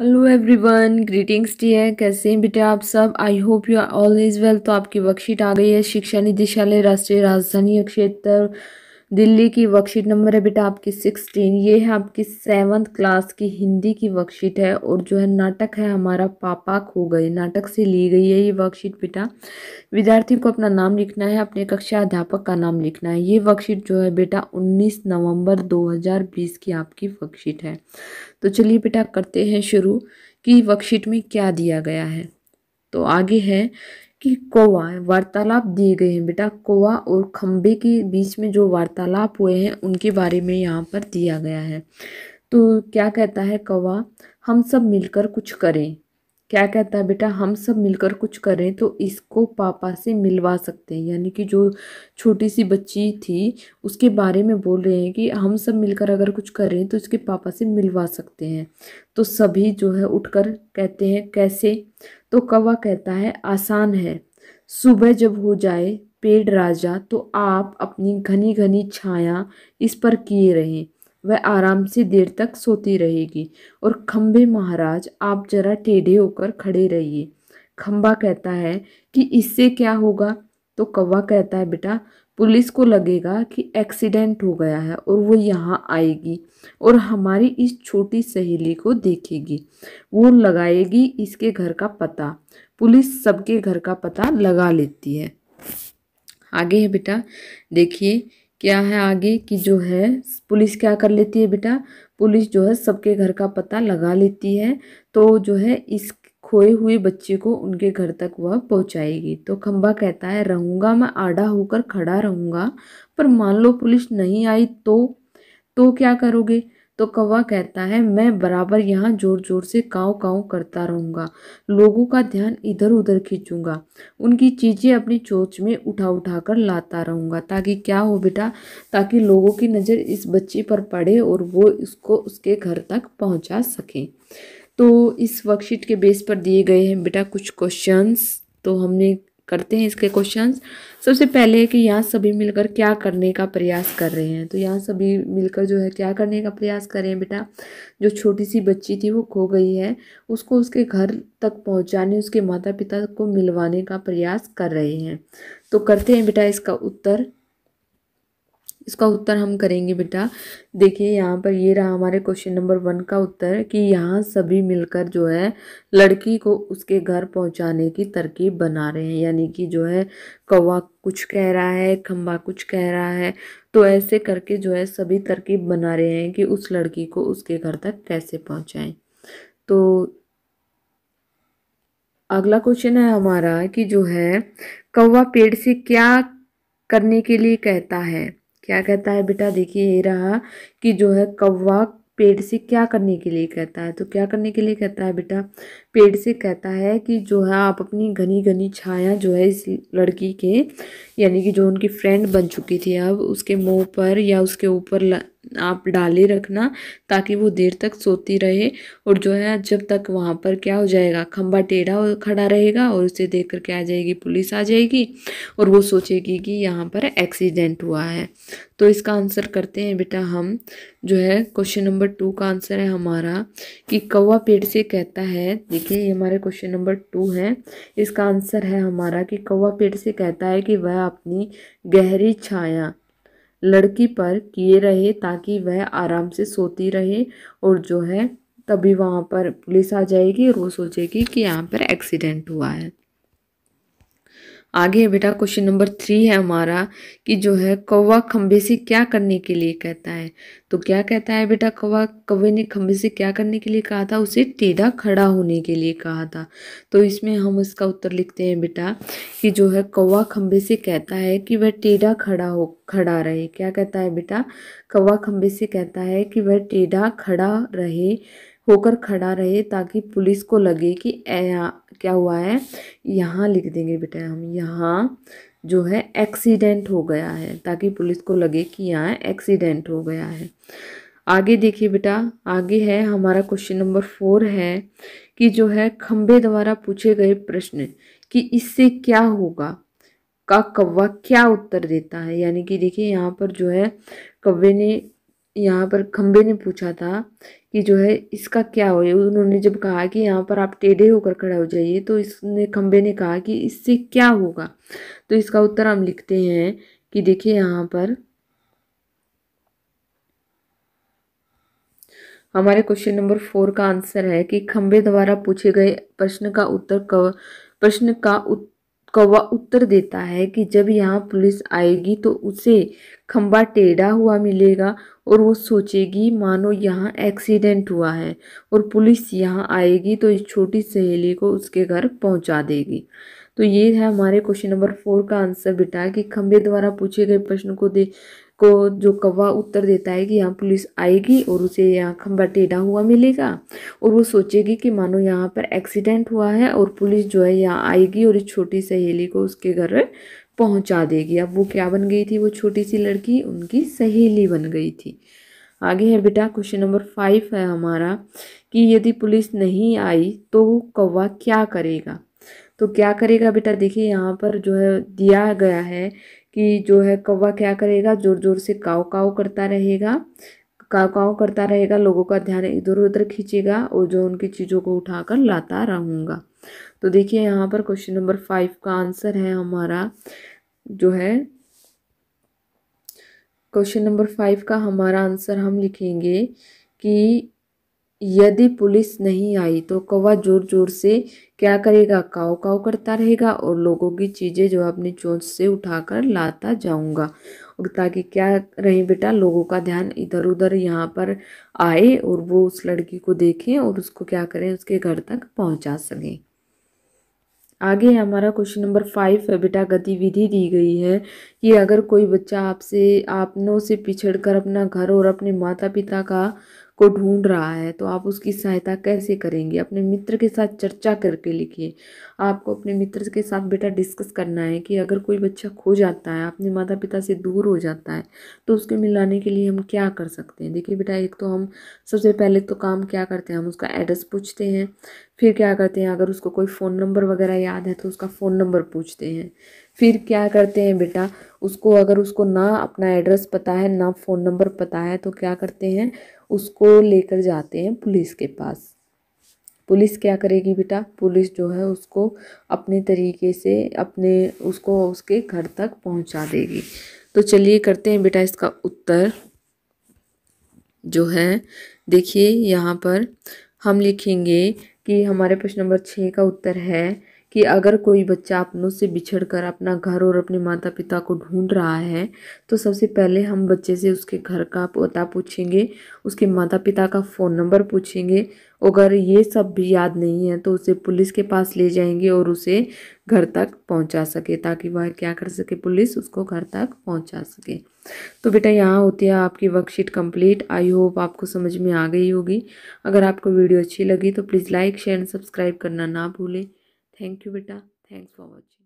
hello everyone greetings है कैसे हैं बेटे आप सब I hope you all is well तो आपकी वर्कशीट आ गई है शिक्षा निदेशालय राष्ट्रीय राजधानी क्षेत्र दिल्ली की वर्कशीट नंबर है बेटा आपकी सिक्सटीन ये है आपकी सेवन्थ क्लास की हिंदी की वर्कशीट है और जो है नाटक है हमारा पापा खो गए नाटक से ली गई है ये वर्कशीट बेटा विद्यार्थी को अपना नाम लिखना है अपने कक्षा अध्यापक का नाम लिखना है ये वर्कशीट जो है बेटा उन्नीस नवम्बर दो की आपकी वर्कशीट है तो चलिए बेटा करते हैं शुरू कि वर्कशीट में क्या दिया गया है तो आगे है कि कौवा वार्तालाप दिए गए हैं बेटा कौवा और खम्बे के बीच में जो वार्तालाप हुए हैं उनके बारे में यहाँ पर दिया गया है तो क्या कहता है कौवा हम सब मिलकर कुछ करें क्या कहता है बेटा हम सब मिलकर कुछ करें तो इसको पापा से मिलवा सकते हैं यानी कि जो छोटी सी बच्ची थी उसके बारे में बोल रहे हैं कि हम सब मिलकर अगर कुछ करें तो इसके पापा से मिलवा सकते हैं तो सभी जो है उठकर कहते हैं कैसे तो कवा कहता है आसान है सुबह जब हो जाए पेड़ राजा तो आप अपनी घनी घनी छाया इस पर किए रहें वह आराम से देर तक सोती रहेगी और खम्भे महाराज आप जरा टेढ़े होकर खड़े रहिए खम्बा कहता है कि इससे क्या होगा तो कौवा कहता है बेटा पुलिस को लगेगा कि एक्सीडेंट हो गया है और वो यहाँ आएगी और हमारी इस छोटी सहेली को देखेगी वो लगाएगी इसके घर का पता पुलिस सबके घर का पता लगा लेती है आगे है बेटा देखिए क्या है आगे कि जो है पुलिस क्या कर लेती है बेटा पुलिस जो है सबके घर का पता लगा लेती है तो जो है इस खोए हुए बच्चे को उनके घर तक वह पहुंचाएगी तो खम्बा कहता है रहूँगा मैं आड़ा होकर खड़ा रहूँगा पर मान लो पुलिस नहीं आई तो तो क्या करोगे तो कौवा कहता है मैं बराबर यहाँ जोर जोर से काव काव करता रहूँगा लोगों का ध्यान इधर उधर खींचूंगा उनकी चीज़ें अपनी चोच में उठा उठा कर लाता रहूँगा ताकि क्या हो बेटा ताकि लोगों की नज़र इस बच्चे पर पड़े और वो इसको उसके घर तक पहुँचा सकें तो इस वर्कशीट के बेस पर दिए गए हैं बेटा कुछ क्वेश्चंस तो हमने करते हैं इसके क्वेश्चंस सबसे पहले कि यहाँ सभी मिलकर क्या करने का प्रयास कर रहे हैं तो यहाँ सभी मिलकर जो है क्या करने का प्रयास कर रहे हैं बेटा जो छोटी सी बच्ची थी वो खो गई है उसको उसके घर तक पहुँचाने उसके माता पिता को मिलवाने का प्रयास कर रहे हैं तो करते हैं बेटा इसका उत्तर इसका उत्तर हम करेंगे बेटा देखिए यहाँ पर ये रहा हमारे क्वेश्चन नंबर वन का उत्तर कि यहाँ सभी मिलकर जो है लड़की को उसके घर पहुँचाने की तरकीब बना रहे हैं यानी कि जो है कौवा कुछ कह रहा है खम्बा कुछ कह रहा है तो ऐसे करके जो है सभी तरकीब बना रहे हैं कि उस लड़की को उसके घर तक कैसे पहुँचाएँ तो अगला क्वेश्चन है हमारा कि जो है कौवा पेड़ से क्या करने के लिए कहता है क्या कहता है बेटा देखिए ये रहा कि जो है कौवा पेड़ से क्या करने के लिए कहता है तो क्या करने के लिए कहता है बेटा पेड़ से कहता है कि जो है आप अपनी घनी घनी छाया जो है इस लड़की के यानी कि जो उनकी फ्रेंड बन चुकी थी अब उसके मुंह पर या उसके ऊपर आप डाले रखना ताकि वो देर तक सोती रहे और जो है जब तक वहाँ पर क्या हो जाएगा खंबा टेढ़ा खड़ा रहेगा और उसे देख कर क्या आ जाएगी पुलिस आ जाएगी और वो सोचेगी कि यहाँ पर एक्सीडेंट हुआ है तो इसका आंसर करते हैं बेटा हम जो है क्वेश्चन नंबर टू का आंसर है हमारा कि कौवा पेड़ से कहता है देखिए ये हमारे क्वेश्चन नंबर टू है इसका आंसर है हमारा कि कौवा पेड़ से कहता है कि वह अपनी गहरी छाया लड़की पर किए रहे ताकि वह आराम से सोती रहे और जो है तभी वहाँ पर पुलिस आ जाएगी और वो सोचेगी कि यहाँ पर एक्सीडेंट हुआ है आगे बेटा क्वेश्चन नंबर थ्री है हमारा कि जो है कौवा खंबे से क्या करने के लिए कहता है तो क्या कहता है बेटा कौवा कौवे ने खंबे से क्या करने के लिए कहा था उसे टेढ़ा खड़ा होने के लिए कहा था तो इसमें हम इसका उत्तर लिखते हैं बेटा कि जो है कौवा खंबे से कहता है कि वह टेढ़ा खड़ा हो खड़ा रहे क्या कहता है बेटा कौवा खंबे से कहता है कि वह टेढ़ा खड़ा रहे होकर खड़ा रहे ताकि पुलिस को लगे कि क्या हुआ है यहाँ लिख देंगे बेटा हम यहाँ जो है एक्सीडेंट हो गया है ताकि पुलिस को लगे कि यहाँ एक्सीडेंट हो गया है आगे देखिए बेटा आगे है हमारा क्वेश्चन नंबर फोर है कि जो है खम्भे द्वारा पूछे गए प्रश्न कि इससे क्या होगा का कौवा क्या उत्तर देता है यानी कि देखिए यहाँ पर जो है कव्वे ने यहाँ पर खम्बे ने पूछा था कि जो है इसका क्या हो उन्होंने जब कहा कि यहाँ पर आप टेढ़े होकर खड़ा हो जाइए तो इसने खम्बे ने कहा कि इससे क्या होगा तो इसका उत्तर हम लिखते हैं कि देखिए यहाँ पर हमारे क्वेश्चन नंबर फोर का आंसर है कि खम्बे द्वारा पूछे गए प्रश्न का उत्तर प्रश्न का उत्तर कौवा उत्तर देता है कि जब यहाँ पुलिस आएगी तो उसे खम्बा टेढ़ा हुआ मिलेगा और वो सोचेगी मानो यहाँ एक्सीडेंट हुआ है और पुलिस यहाँ आएगी तो इस छोटी सहेली को उसके घर पहुँचा देगी तो ये है हमारे क्वेश्चन नंबर फोर का आंसर बेटा कि खम्बे द्वारा पूछे गए प्रश्न को दे को जो कौवा उत्तर देता है कि यहाँ पुलिस आएगी और उसे यहाँ खंबा टेढ़ा हुआ मिलेगा और वो सोचेगी कि मानो यहाँ पर एक्सीडेंट हुआ है और पुलिस जो है यहाँ आएगी और इस छोटी सहेली को उसके घर पहुँचा देगी अब वो क्या बन गई थी वो छोटी सी लड़की उनकी सहेली बन गई थी आगे है बेटा क्वेश्चन नंबर फाइव है हमारा कि यदि पुलिस नहीं आई तो कौवा क्या करेगा तो क्या करेगा बेटा देखिए यहाँ पर जो है दिया गया है कि जो है कौवा क्या करेगा ज़ोर ज़ोर से काव काव करता रहेगा काव काव करता रहेगा लोगों का ध्यान इधर उधर खींचेगा और जो उनकी चीज़ों को उठाकर लाता रहूँगा तो देखिए यहाँ पर क्वेश्चन नंबर फाइव का आंसर है हमारा जो है क्वेश्चन नंबर फाइव का हमारा आंसर हम लिखेंगे कि यदि पुलिस नहीं आई तो कौवा जोर जोर से क्या करेगा काव काव करता रहेगा और लोगों की चीज़ें जो अपनी चोंच से उठाकर लाता जाऊंगा ताकि क्या रहे बेटा लोगों का ध्यान इधर उधर यहाँ पर आए और वो उस लड़की को देखें और उसको क्या करें उसके घर तक पहुँचा सकें आगे हमारा क्वेश्चन नंबर फाइव है बेटा गतिविधि दी गई है कि अगर कोई बच्चा आपसे आपनों से पिछड़ कर अपना घर और अपने माता पिता का को ढूंढ रहा है तो आप उसकी सहायता कैसे करेंगे अपने मित्र के साथ चर्चा करके लिखिए आपको अपने मित्र के साथ बेटा डिस्कस करना है कि अगर कोई बच्चा खो जाता है अपने माता पिता से दूर हो जाता है तो उसके मिलाने के लिए हम क्या कर सकते हैं देखिए बेटा एक तो हम सबसे पहले तो काम क्या करते हैं हम उसका एड्रेस पूछते हैं फिर क्या करते हैं अगर उसको कोई फ़ोन नंबर वगैरह याद है तो उसका फ़ोन नंबर पूछते हैं फिर क्या करते हैं बेटा उसको अगर उसको ना अपना एड्रेस पता है ना फ़ोन नंबर पता है तो क्या करते हैं उसको लेकर जाते हैं पुलिस के पास पुलिस क्या करेगी बेटा पुलिस जो है उसको अपने तरीके से अपने उसको उसके घर तक पहुंचा देगी तो चलिए करते हैं बेटा इसका उत्तर जो है देखिए यहाँ पर हम लिखेंगे कि हमारे प्रश्न नंबर छः का उत्तर है कि अगर कोई बच्चा अपनों से बिछड़ कर अपना घर और अपने माता पिता को ढूंढ रहा है तो सबसे पहले हम बच्चे से उसके घर का पता पूछेंगे उसके माता पिता का फ़ोन नंबर पूछेंगे अगर ये सब भी याद नहीं है तो उसे पुलिस के पास ले जाएंगे और उसे घर तक पहुंचा सके ताकि वह क्या कर सके पुलिस उसको घर तक पहुंचा सके तो बेटा यहाँ होती है आपकी वर्कशीट कंप्लीट आई होप आपको समझ में आ गई होगी अगर आपको वीडियो अच्छी लगी तो please like share and subscribe करना ना भूलें थैंक यू बेटा थैंक्स फॉर वॉचिंग